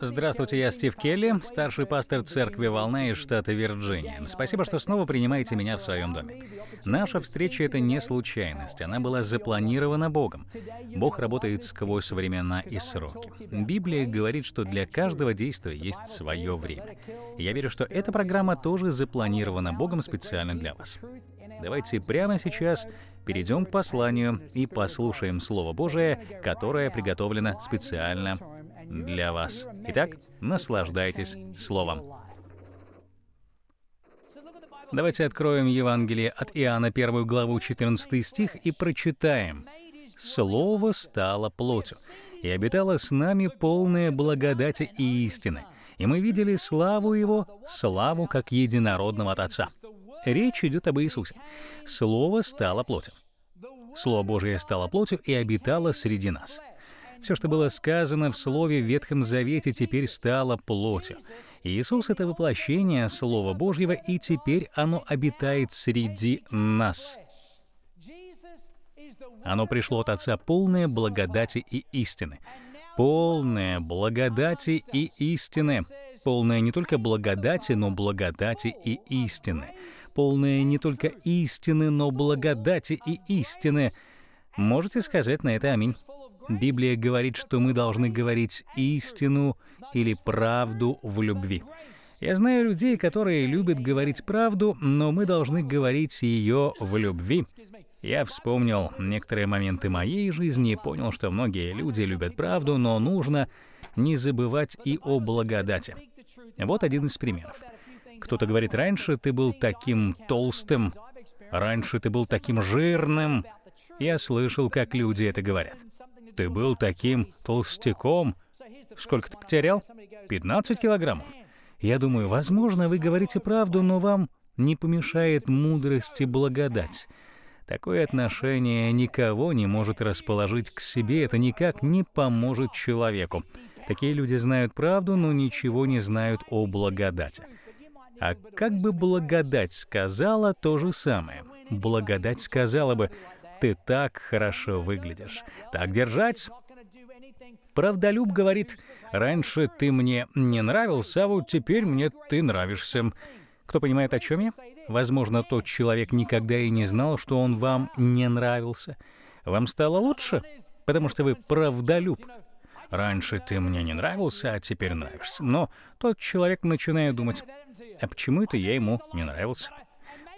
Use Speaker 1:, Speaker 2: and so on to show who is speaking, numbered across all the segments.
Speaker 1: Здравствуйте, я Стив Келли, старший пастор церкви «Волна» из штата Вирджиния. Спасибо, что снова принимаете меня в своем доме. Наша встреча — это не случайность, она была запланирована Богом. Бог работает сквозь времена и сроки. Библия говорит, что для каждого действия есть свое время. Я верю, что эта программа тоже запланирована Богом специально для вас. Давайте прямо сейчас перейдем к посланию и послушаем Слово Божие, которое приготовлено специально для вас. Итак, наслаждайтесь Словом. Давайте откроем Евангелие от Иоанна, первую главу, 14 стих, и прочитаем. «Слово стало плотью, и обитало с нами полное благодати и истины, и мы видели славу Его, славу как единородного от Отца». Речь идет об Иисусе. «Слово стало плотью». Слово Божие стало плотью и обитало среди нас. Все, что было сказано в Слове в Ветхом Завете, теперь стало плотью. Иисус — это воплощение Слова Божьего, и теперь оно обитает среди нас. Оно пришло от Отца полное благодати и истины. Полное благодати и истины. Полное не только благодати, но благодати и истины. Полное не только истины, но благодати и истины. Можете сказать на это аминь. Библия говорит, что мы должны говорить истину или правду в любви. Я знаю людей, которые любят говорить правду, но мы должны говорить ее в любви. Я вспомнил некоторые моменты моей жизни и понял, что многие люди любят правду, но нужно не забывать и о благодати. Вот один из примеров. Кто-то говорит, раньше ты был таким толстым, раньше ты был таким жирным. Я слышал, как люди это говорят. Ты был таким толстяком. Сколько ты потерял? 15 килограммов. Я думаю, возможно, вы говорите правду, но вам не помешает мудрость и благодать. Такое отношение никого не может расположить к себе, это никак не поможет человеку. Такие люди знают правду, но ничего не знают о благодати. А как бы благодать сказала то же самое? Благодать сказала бы, ты так хорошо выглядишь. Так держать. Правдолюб говорит, раньше ты мне не нравился, а вот теперь мне ты нравишься. Кто понимает, о чем я? Возможно, тот человек никогда и не знал, что он вам не нравился. Вам стало лучше, потому что вы правдолюб. Раньше ты мне не нравился, а теперь нравишься. Но тот человек начинает думать, а почему это я ему не нравился?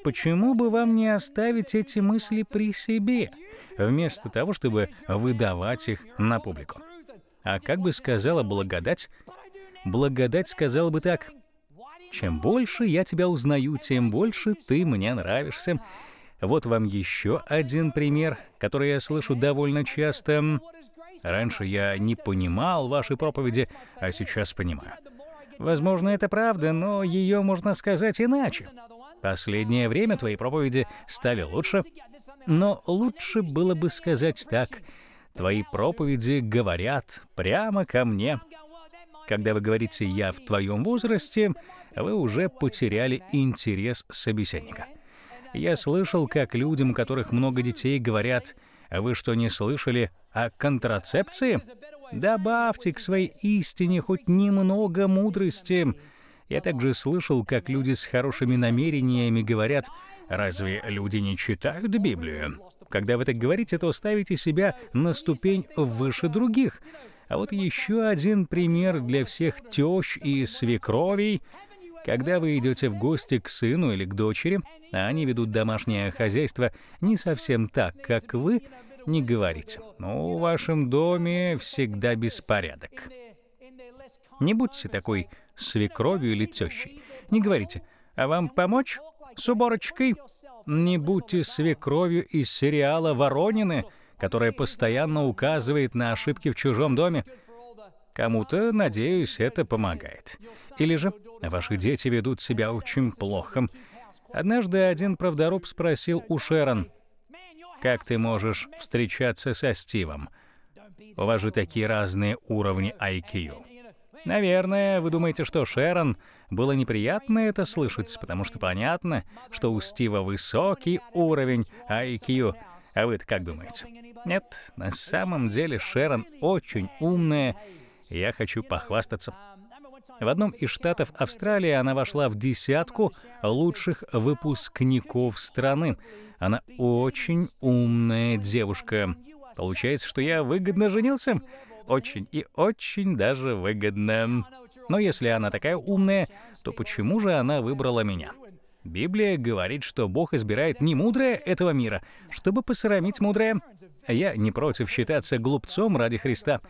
Speaker 1: Почему бы вам не оставить эти мысли при себе, вместо того, чтобы выдавать их на публику? А как бы сказала благодать? Благодать сказала бы так. Чем больше я тебя узнаю, тем больше ты мне нравишься. Вот вам еще один пример, который я слышу довольно часто. Раньше я не понимал ваши проповеди, а сейчас понимаю. Возможно, это правда, но ее можно сказать иначе. Последнее время твои проповеди стали лучше, но лучше было бы сказать так. Твои проповеди говорят прямо ко мне. Когда вы говорите «я в твоем возрасте», вы уже потеряли интерес собеседника. Я слышал, как людям, у которых много детей, говорят «вы что, не слышали о контрацепции?» Добавьте к своей истине хоть немного мудрости — я также слышал, как люди с хорошими намерениями говорят, «Разве люди не читают Библию?» Когда вы так говорите, то ставите себя на ступень выше других. А вот еще один пример для всех тещ и свекровей. Когда вы идете в гости к сыну или к дочери, а они ведут домашнее хозяйство не совсем так, как вы, не говорите. Ну, в вашем доме всегда беспорядок. Не будьте такой свекровью или тещей. Не говорите «А вам помочь?» с уборочкой. Не будьте свекровью из сериала «Воронины», которая постоянно указывает на ошибки в чужом доме. Кому-то, надеюсь, это помогает. Или же ваши дети ведут себя очень плохо. Однажды один правдоруб спросил у Шерон, «Как ты можешь встречаться со Стивом? У вас же такие разные уровни IQ». Наверное, вы думаете, что Шерон было неприятно это слышать, потому что понятно, что у Стива высокий уровень IQ. А вы-то как думаете? Нет, на самом деле Шерон очень умная, я хочу похвастаться. В одном из штатов Австралии она вошла в десятку лучших выпускников страны. Она очень умная девушка. Получается, что я выгодно женился? очень и очень даже выгодно. Но если она такая умная, то почему же она выбрала меня? Библия говорит, что Бог избирает не мудрое этого мира, чтобы посрамить мудрое. Я не против считаться глупцом ради Христа.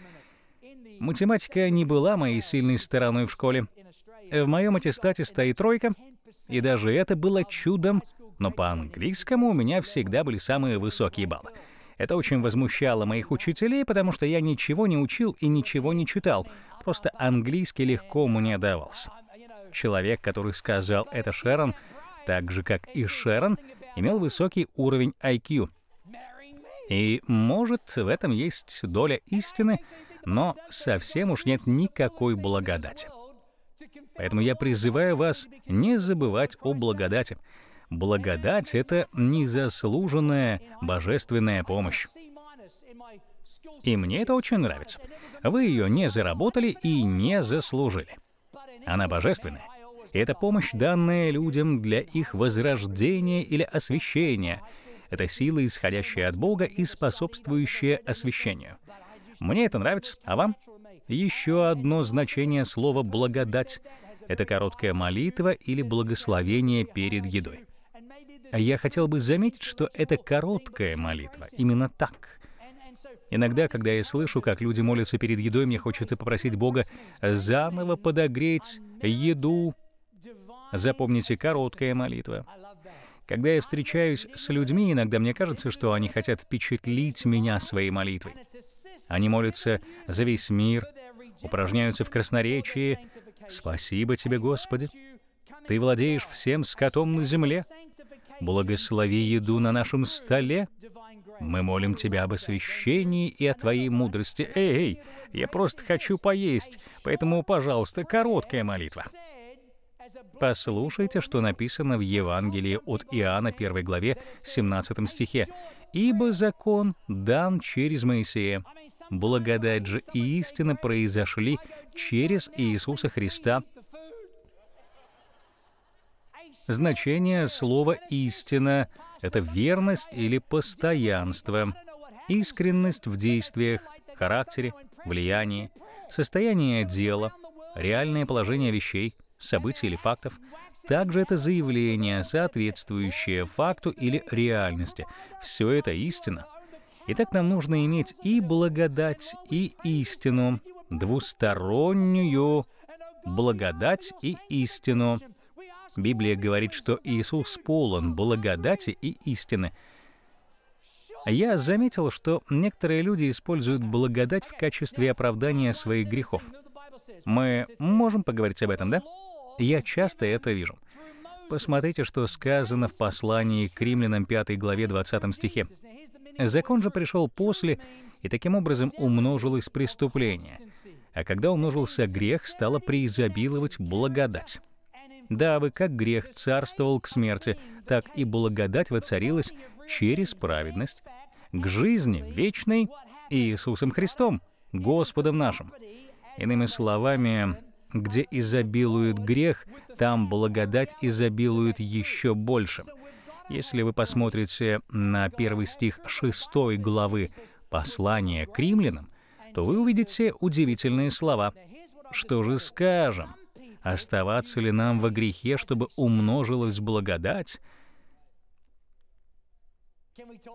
Speaker 1: Математика не была моей сильной стороной в школе. В моем аттестате стоит тройка, и даже это было чудом, но по английскому у меня всегда были самые высокие баллы. Это очень возмущало моих учителей, потому что я ничего не учил и ничего не читал. Просто английский легко мне давался. Человек, который сказал это Шерон, так же как и Шерон, имел высокий уровень IQ. И, может, в этом есть доля истины, но совсем уж нет никакой благодати. Поэтому я призываю вас не забывать о благодати. Благодать — это незаслуженная божественная помощь. И мне это очень нравится. Вы ее не заработали и не заслужили. Она божественная. Это помощь, данная людям для их возрождения или освящения. Это сила, исходящая от Бога и способствующая освящению. Мне это нравится, а вам? Еще одно значение слова «благодать» — это короткая молитва или благословение перед едой. Я хотел бы заметить, что это короткая молитва, именно так. Иногда, когда я слышу, как люди молятся перед едой, мне хочется попросить Бога заново подогреть еду. Запомните, короткая молитва. Когда я встречаюсь с людьми, иногда мне кажется, что они хотят впечатлить меня своей молитвой. Они молятся за весь мир, упражняются в красноречии. «Спасибо тебе, Господи! Ты владеешь всем скотом на земле!» благослови еду на нашем столе. Мы молим Тебя об освящении и о Твоей мудрости. Эй, эй, я просто хочу поесть, поэтому, пожалуйста, короткая молитва. Послушайте, что написано в Евангелии от Иоанна 1 главе 17 стихе. «Ибо закон дан через Моисея, благодать же и истина произошли через Иисуса Христа, Значение слова «истина» — это верность или постоянство, искренность в действиях, характере, влиянии, состояние дела, реальное положение вещей, событий или фактов. Также это заявление, соответствующее факту или реальности. Все это истина. Итак, нам нужно иметь и благодать, и истину, двустороннюю благодать и истину — Библия говорит, что Иисус полон благодати и истины. А я заметил, что некоторые люди используют благодать в качестве оправдания своих грехов. Мы можем поговорить об этом, да? Я часто это вижу. Посмотрите, что сказано в послании к римлянам 5 главе 20 стихе. Закон же пришел после, и таким образом умножилось преступление. А когда умножился грех, стало преизобиловать благодать. Да, вы как грех царствовал к смерти, так и благодать воцарилась через праведность к жизни вечной Иисусом Христом, Господом нашим. Иными словами, где изобилует грех, там благодать изобилует еще больше. Если вы посмотрите на первый стих 6 главы послания к римлянам, то вы увидите удивительные слова. «Что же скажем? Оставаться ли нам во грехе, чтобы умножилась благодать?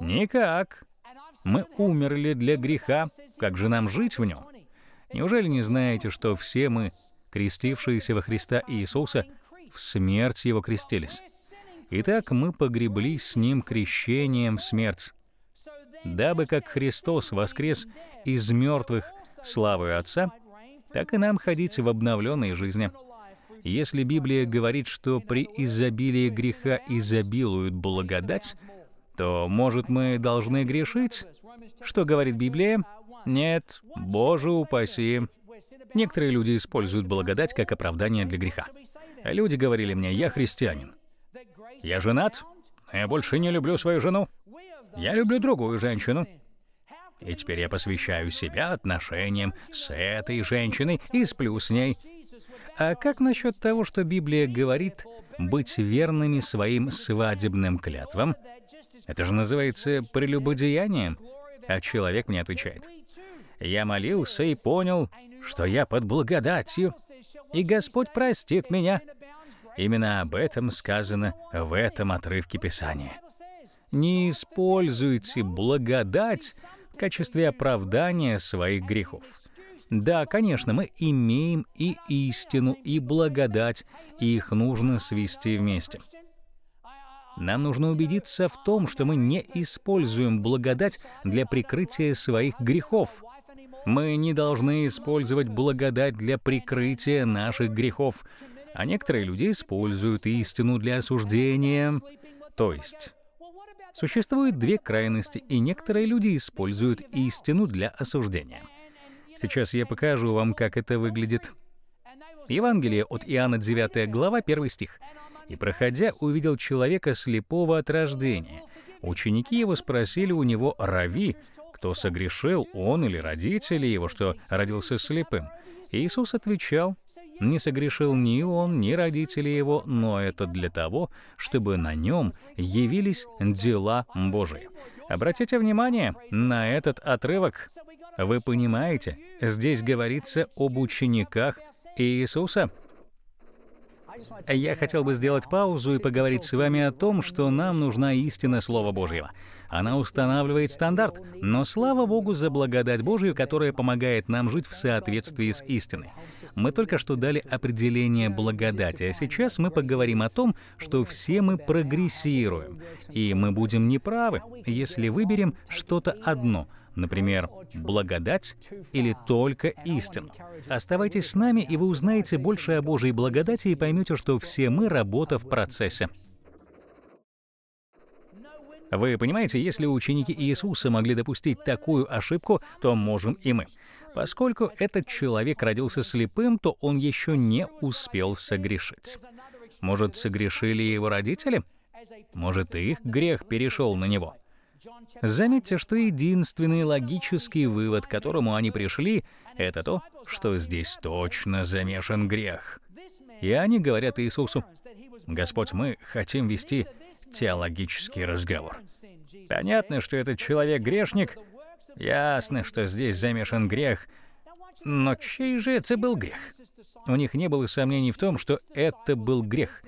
Speaker 1: Никак. Мы умерли для греха. Как же нам жить в нем? Неужели не знаете, что все мы, крестившиеся во Христа Иисуса, в смерть Его крестились? Итак, мы погребли с Ним крещением в смерть, дабы как Христос воскрес из мертвых славы Отца, так и нам ходить в обновленной жизни — если Библия говорит, что при изобилии греха изобилует благодать, то, может, мы должны грешить? Что говорит Библия? Нет, Боже упаси. Некоторые люди используют благодать как оправдание для греха. Люди говорили мне, я христианин. Я женат, я больше не люблю свою жену. Я люблю другую женщину. И теперь я посвящаю себя отношениям с этой женщиной и сплю с ней. А как насчет того, что Библия говорит быть верными своим свадебным клятвам? Это же называется прелюбодеянием. А человек мне отвечает, «Я молился и понял, что я под благодатью, и Господь простит меня». Именно об этом сказано в этом отрывке Писания. Не используйте благодать в качестве оправдания своих грехов. Да, конечно, мы имеем и истину, и благодать, и их нужно свести вместе. Нам нужно убедиться в том, что мы не используем благодать для прикрытия своих грехов. Мы не должны использовать благодать для прикрытия наших грехов. А некоторые люди используют истину для осуждения. То есть, существует две крайности, и некоторые люди используют истину для осуждения. Сейчас я покажу вам, как это выглядит. Евангелие от Иоанна 9 глава 1 стих. «И проходя, увидел человека слепого от рождения. Ученики его спросили у него «Рави», кто согрешил, он или родители его, что родился слепым. Иисус отвечал, «Не согрешил ни он, ни родители его, но это для того, чтобы на нем явились дела Божии». Обратите внимание на этот отрывок. Вы понимаете, здесь говорится об учениках Иисуса. Я хотел бы сделать паузу и поговорить с вами о том, что нам нужна истина Слова Божьего. Она устанавливает стандарт, но слава Богу за благодать Божью, которая помогает нам жить в соответствии с истиной. Мы только что дали определение благодати, а сейчас мы поговорим о том, что все мы прогрессируем, и мы будем неправы, если выберем что-то одно — например, благодать или только истину. Оставайтесь с нами, и вы узнаете больше о Божьей благодати и поймете, что все мы работа в процессе. Вы понимаете, если ученики Иисуса могли допустить такую ошибку, то можем и мы. Поскольку этот человек родился слепым, то он еще не успел согрешить. Может, согрешили его родители? Может, их грех перешел на него? Заметьте, что единственный логический вывод, к которому они пришли, это то, что здесь точно замешан грех. И они говорят Иисусу, «Господь, мы хотим вести теологический разговор». Понятно, что этот человек грешник, ясно, что здесь замешан грех, но чей же это был грех? У них не было сомнений в том, что это был грех.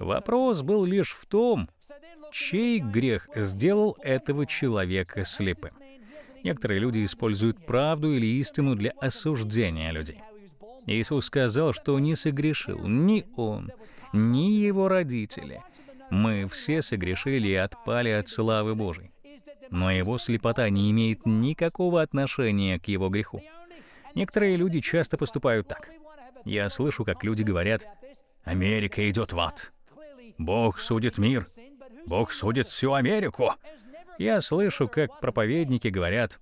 Speaker 1: Вопрос был лишь в том, чей грех сделал этого человека слепым. Некоторые люди используют правду или истину для осуждения людей. Иисус сказал, что не согрешил ни он, ни его родители. Мы все согрешили и отпали от славы Божьей. Но его слепота не имеет никакого отношения к его греху. Некоторые люди часто поступают так. Я слышу, как люди говорят, «Америка идет в ад. Бог судит мир. Бог судит всю Америку. Я слышу, как проповедники говорят,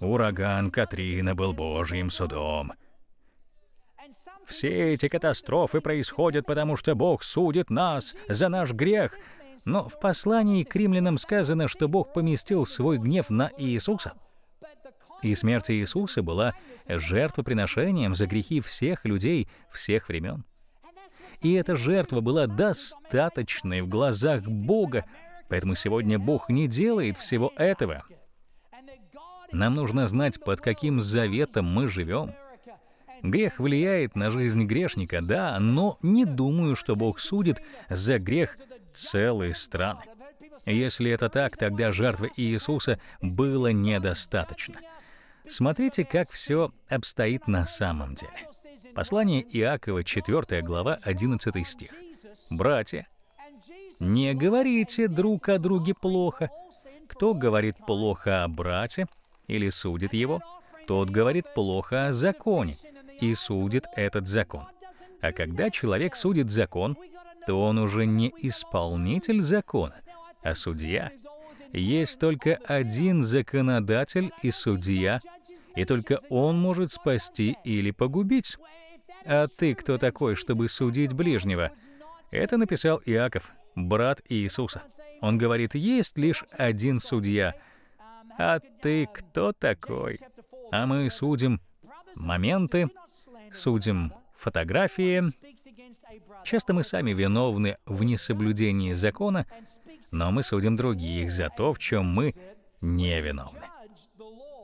Speaker 1: ураган Катрина был Божьим судом. Все эти катастрофы происходят, потому что Бог судит нас за наш грех. Но в послании к римлянам сказано, что Бог поместил свой гнев на Иисуса. И смерть Иисуса была жертвоприношением за грехи всех людей всех времен. И эта жертва была достаточной в глазах Бога, поэтому сегодня Бог не делает всего этого. Нам нужно знать, под каким заветом мы живем. Грех влияет на жизнь грешника, да, но не думаю, что Бог судит за грех целой страны. Если это так, тогда жертвы Иисуса было недостаточно. Смотрите, как все обстоит на самом деле. Послание Иакова, 4 глава, 11 стих. «Братья, не говорите друг о друге плохо. Кто говорит плохо о брате или судит его, тот говорит плохо о законе и судит этот закон. А когда человек судит закон, то он уже не исполнитель закона, а судья. Есть только один законодатель и судья, и только он может спасти или погубить. «А ты кто такой, чтобы судить ближнего?» Это написал Иаков, брат Иисуса. Он говорит, есть лишь один судья. «А ты кто такой?» А мы судим моменты, судим фотографии. Часто мы сами виновны в несоблюдении закона, но мы судим других за то, в чем мы не виновны.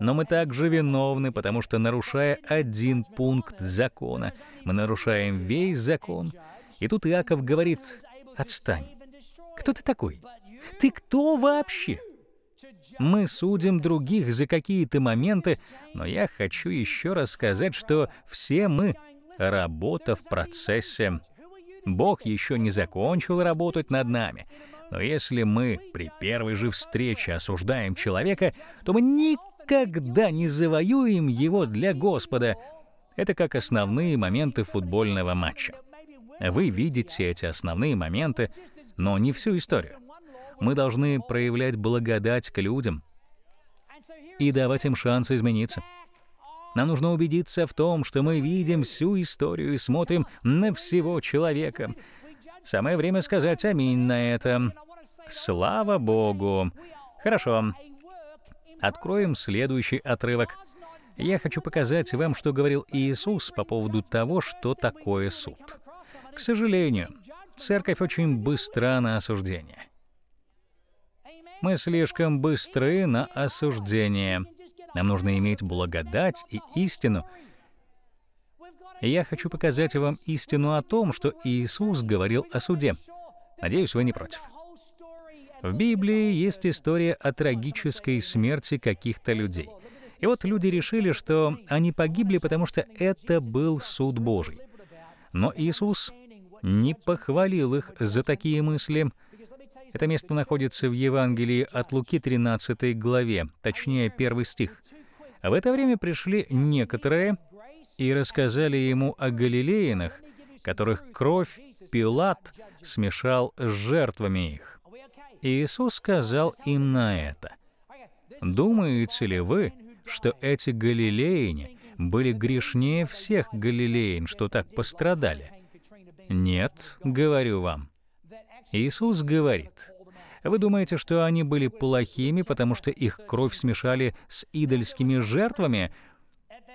Speaker 1: Но мы также виновны, потому что, нарушая один пункт закона, мы нарушаем весь закон. И тут Иаков говорит, «Отстань! Кто ты такой? Ты кто вообще?» Мы судим других за какие-то моменты, но я хочу еще раз сказать, что все мы — работа в процессе. Бог еще не закончил работать над нами. Но если мы при первой же встрече осуждаем человека, то мы никогда никогда не завоюем его для Господа. Это как основные моменты футбольного матча. Вы видите эти основные моменты, но не всю историю. Мы должны проявлять благодать к людям и давать им шанс измениться. Нам нужно убедиться в том, что мы видим всю историю и смотрим на всего человека. Самое время сказать аминь на это. Слава Богу! Хорошо, Откроем следующий отрывок. Я хочу показать вам, что говорил Иисус по поводу того, что такое суд. К сожалению, церковь очень быстра на осуждение. Мы слишком быстры на осуждение. Нам нужно иметь благодать и истину. я хочу показать вам истину о том, что Иисус говорил о суде. Надеюсь, вы не против. В Библии есть история о трагической смерти каких-то людей. И вот люди решили, что они погибли, потому что это был суд Божий. Но Иисус не похвалил их за такие мысли. Это место находится в Евангелии от Луки 13 главе, точнее, первый стих. В это время пришли некоторые и рассказали ему о галилеянах, которых кровь Пилат смешал с жертвами их. Иисус сказал им на это, «Думаете ли вы, что эти галилеяне были грешнее всех галилеян, что так пострадали?» «Нет, говорю вам». Иисус говорит, «Вы думаете, что они были плохими, потому что их кровь смешали с идольскими жертвами?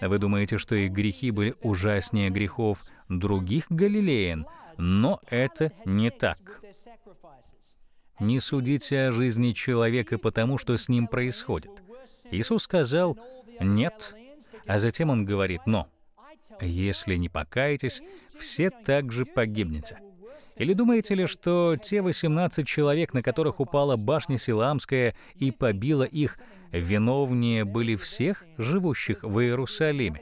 Speaker 1: Вы думаете, что их грехи были ужаснее грехов других галилеян? Но это не так. Не судите о жизни человека потому, что с ним происходит. Иисус сказал «нет», а затем он говорит «но». Если не покаетесь, все также погибнете. Или думаете ли, что те 18 человек, на которых упала башня Силамская и побила их, виновнее были всех живущих в Иерусалиме?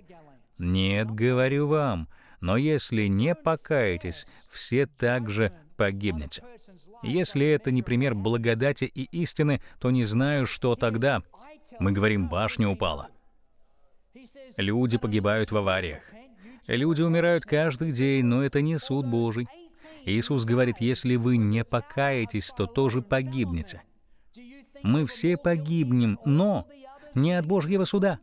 Speaker 1: Нет, говорю вам, но если не покаетесь, все также погибнете. Если это не пример благодати и истины, то не знаю, что тогда. Мы говорим, башня упала. Люди погибают в авариях. Люди умирают каждый день, но это не суд Божий. Иисус говорит, если вы не покаетесь, то тоже погибнете. Мы все погибнем, но не от Божьего суда.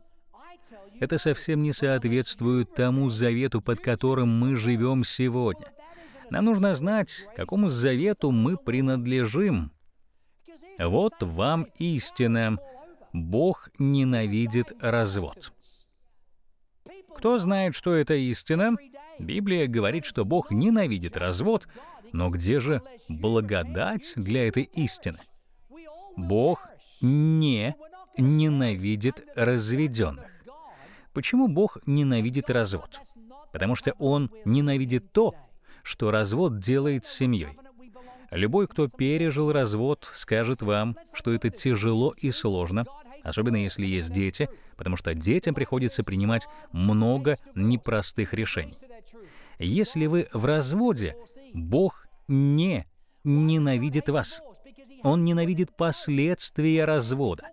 Speaker 1: Это совсем не соответствует тому завету, под которым мы живем сегодня — нам нужно знать, какому завету мы принадлежим. Вот вам истина. Бог ненавидит развод. Кто знает, что это истина? Библия говорит, что Бог ненавидит развод, но где же благодать для этой истины? Бог не ненавидит разведенных. Почему Бог ненавидит развод? Потому что Он ненавидит то, что развод делает с семьей. Любой, кто пережил развод, скажет вам, что это тяжело и сложно, особенно если есть дети, потому что детям приходится принимать много непростых решений. Если вы в разводе, Бог не ненавидит вас. Он ненавидит последствия развода.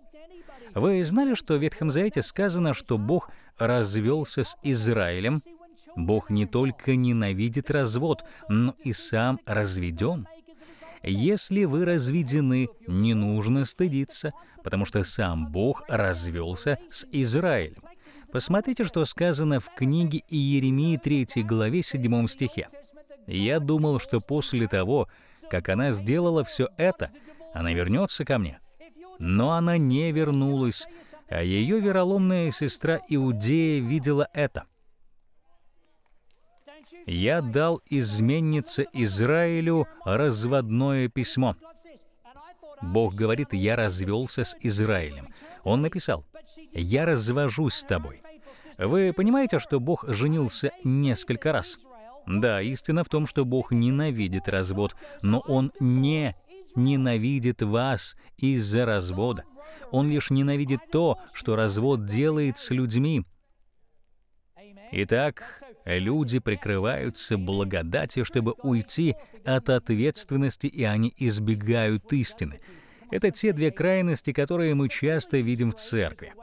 Speaker 1: Вы знали, что в Ветхом Завете сказано, что Бог развелся с Израилем Бог не только ненавидит развод, но и сам разведен. Если вы разведены, не нужно стыдиться, потому что сам Бог развелся с Израилем. Посмотрите, что сказано в книге Иеремии 3 главе 7 стихе. «Я думал, что после того, как она сделала все это, она вернется ко мне. Но она не вернулась, а ее вероломная сестра Иудея видела это я дал изменнице Израилю разводное письмо». Бог говорит, «Я развелся с Израилем». Он написал, «Я развожусь с тобой». Вы понимаете, что Бог женился несколько раз? Да, истина в том, что Бог ненавидит развод, но Он не ненавидит вас из-за развода. Он лишь ненавидит то, что развод делает с людьми, Итак, люди прикрываются благодатью, чтобы уйти от ответственности, и они избегают истины. Это те две крайности, которые мы часто видим в церкви.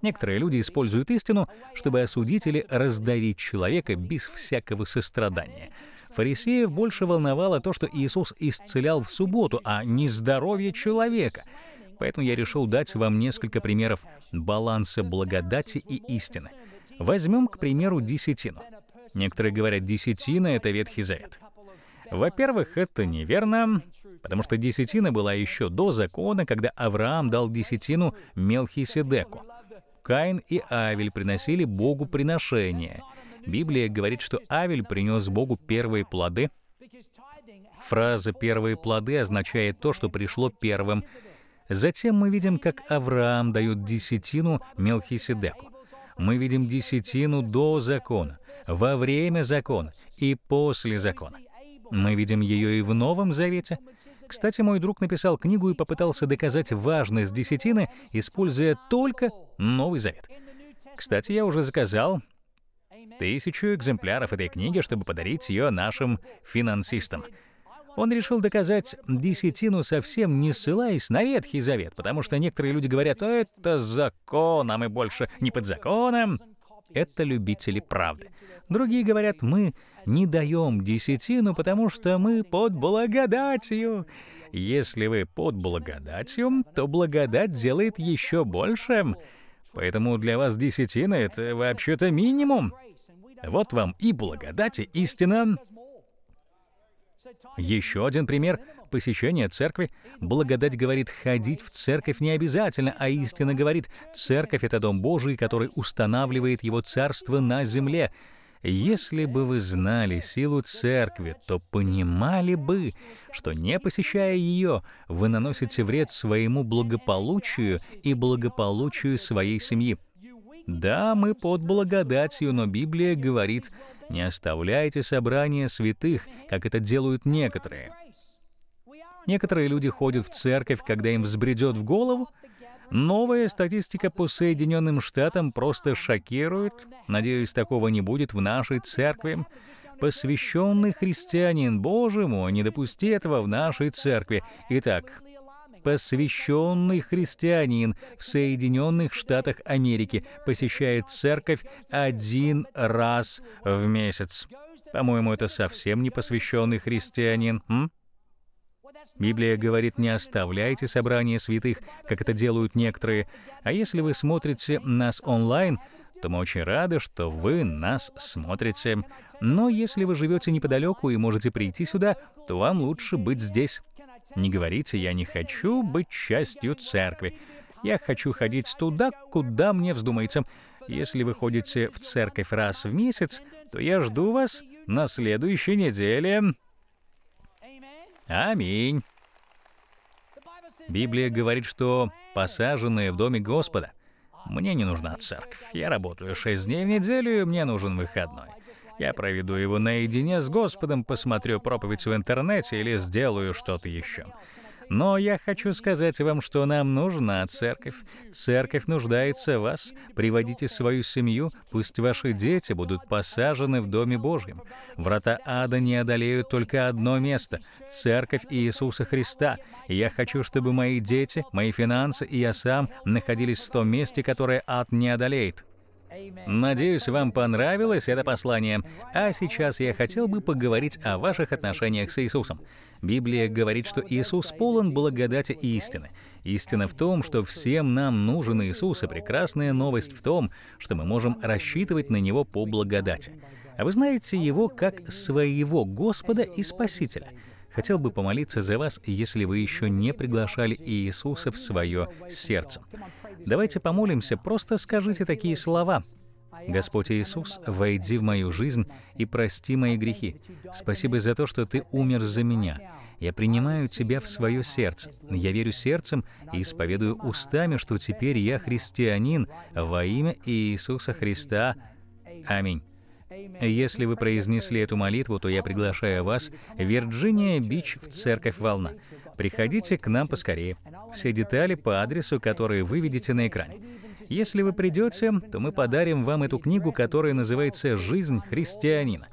Speaker 1: Некоторые люди используют истину, чтобы осудить или раздавить человека без всякого сострадания. Фарисеев больше волновало то, что Иисус исцелял в субботу, а не здоровье человека. Поэтому я решил дать вам несколько примеров баланса благодати и истины. Возьмем, к примеру, десятину. Некоторые говорят, десятина — это Ветхий Завет. Во-первых, это неверно, потому что десятина была еще до закона, когда Авраам дал десятину Мелхиседеку. Каин и Авель приносили Богу приношения. Библия говорит, что Авель принес Богу первые плоды. Фраза «первые плоды» означает то, что пришло первым. Затем мы видим, как Авраам дает десятину Мелхиседеку мы видим десятину до закона, во время закона и после закона. Мы видим ее и в Новом Завете. Кстати, мой друг написал книгу и попытался доказать важность десятины, используя только Новый Завет. Кстати, я уже заказал тысячу экземпляров этой книги, чтобы подарить ее нашим финансистам. Он решил доказать десятину совсем не ссылаясь на Ветхий Завет, потому что некоторые люди говорят, это закон, а мы больше не под законом. Это любители правды. Другие говорят, мы не даем десятину, потому что мы под благодатью. Если вы под благодатью, то благодать делает еще больше. Поэтому для вас десятина — это вообще-то минимум. Вот вам и благодать, и истина. Еще один пример — посещение церкви. Благодать говорит, ходить в церковь не обязательно, а истина говорит, церковь — это дом Божий, который устанавливает его царство на земле. Если бы вы знали силу церкви, то понимали бы, что не посещая ее, вы наносите вред своему благополучию и благополучию своей семьи. Да, мы под благодатью, но Библия говорит, не оставляйте собрания святых, как это делают некоторые. Некоторые люди ходят в церковь, когда им взбредет в голову. Новая статистика по Соединенным Штатам просто шокирует. Надеюсь, такого не будет в нашей церкви. Посвященный христианин Божьему, не допусти этого в нашей церкви. Итак, посвященный христианин в Соединенных Штатах Америки, посещает церковь один раз в месяц. По-моему, это совсем не посвященный христианин. М? Библия говорит, не оставляйте собрание святых, как это делают некоторые. А если вы смотрите нас онлайн, то мы очень рады, что вы нас смотрите. Но если вы живете неподалеку и можете прийти сюда, то вам лучше быть здесь. Не говорите, я не хочу быть частью церкви. Я хочу ходить туда, куда мне вздумается. Если вы ходите в церковь раз в месяц, то я жду вас на следующей неделе. Аминь. Библия говорит, что посаженные в доме Господа. Мне не нужна церковь. Я работаю шесть дней в неделю, и мне нужен выходной. Я проведу его наедине с Господом, посмотрю проповедь в интернете или сделаю что-то еще. Но я хочу сказать вам, что нам нужна церковь. Церковь нуждается в вас. Приводите свою семью, пусть ваши дети будут посажены в Доме Божьем. Врата ада не одолеют только одно место — церковь Иисуса Христа. я хочу, чтобы мои дети, мои финансы и я сам находились в том месте, которое ад не одолеет. Надеюсь, вам понравилось это послание. А сейчас я хотел бы поговорить о ваших отношениях с Иисусом. Библия говорит, что Иисус полон благодати и истины. Истина в том, что всем нам нужен Иисус, и прекрасная новость в том, что мы можем рассчитывать на Него по благодати. А вы знаете Его как своего Господа и Спасителя — Хотел бы помолиться за вас, если вы еще не приглашали Иисуса в свое сердце. Давайте помолимся, просто скажите такие слова. Господь Иисус, войди в мою жизнь и прости мои грехи. Спасибо за то, что Ты умер за меня. Я принимаю Тебя в свое сердце. Я верю сердцем и исповедую устами, что теперь я христианин во имя Иисуса Христа. Аминь. Если вы произнесли эту молитву, то я приглашаю вас в Вирджиния Бич в Церковь Волна. Приходите к нам поскорее. Все детали по адресу, который вы видите на экране. Если вы придете, то мы подарим вам эту книгу, которая называется «Жизнь христианина».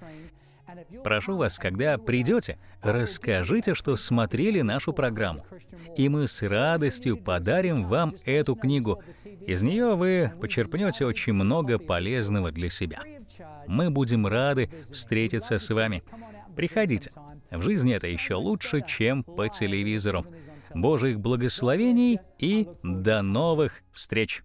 Speaker 1: Прошу вас, когда придете, расскажите, что смотрели нашу программу. И мы с радостью подарим вам эту книгу. Из нее вы почерпнете очень много полезного для себя. Мы будем рады встретиться с вами. Приходите. В жизни это еще лучше, чем по телевизору. Божьих благословений и до новых встреч!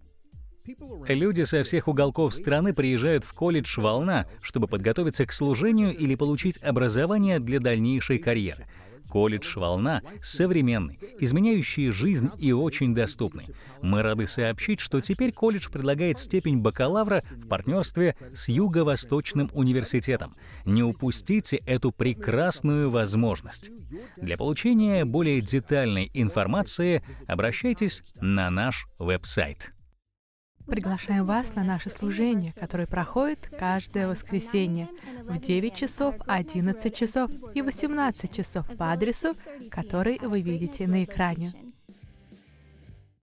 Speaker 1: Люди со всех уголков страны приезжают в колледж «Волна», чтобы подготовиться к служению или получить образование для дальнейшей карьеры. Колледж «Волна» современный, изменяющий жизнь и очень доступный. Мы рады сообщить, что теперь колледж предлагает степень бакалавра в партнерстве с Юго-Восточным университетом. Не упустите эту прекрасную возможность. Для получения более детальной информации обращайтесь на наш веб-сайт. Приглашаем вас на наше служение, которое проходит каждое воскресенье в 9 часов, 11 часов и 18 часов по адресу, который вы видите на экране.